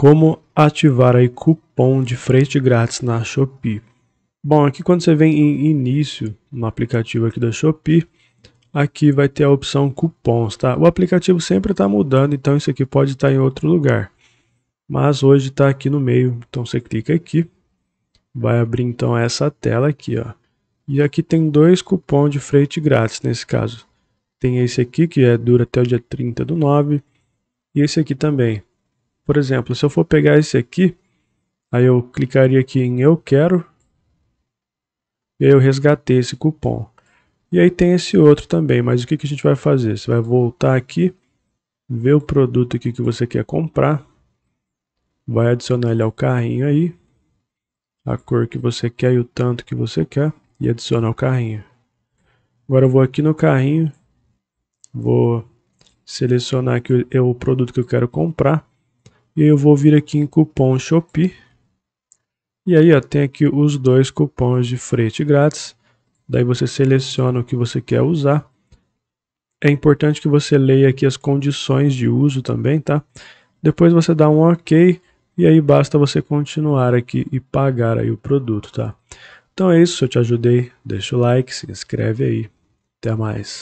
Como ativar aí cupom de frete grátis na Shopee. Bom, aqui quando você vem em início no aplicativo aqui da Shopee, aqui vai ter a opção cupons, tá? O aplicativo sempre está mudando, então isso aqui pode estar tá em outro lugar. Mas hoje está aqui no meio, então você clica aqui, vai abrir então essa tela aqui, ó. E aqui tem dois cupons de frete grátis nesse caso. Tem esse aqui que é dura até o dia 30 do 9 e esse aqui também. Por exemplo, se eu for pegar esse aqui, aí eu clicaria aqui em eu quero, e aí eu resgatei esse cupom. E aí tem esse outro também, mas o que, que a gente vai fazer? Você vai voltar aqui, ver o produto aqui que você quer comprar, vai adicionar ele ao carrinho aí, a cor que você quer e o tanto que você quer, e adicionar ao carrinho. Agora eu vou aqui no carrinho, vou selecionar aqui o, é o produto que eu quero comprar, e eu vou vir aqui em cupom Shopee. E aí ó, tem aqui os dois cupons de frete grátis. Daí você seleciona o que você quer usar. É importante que você leia aqui as condições de uso também, tá? Depois você dá um OK e aí basta você continuar aqui e pagar aí o produto, tá? Então é isso, se eu te ajudei, deixa o like, se inscreve aí. Até mais.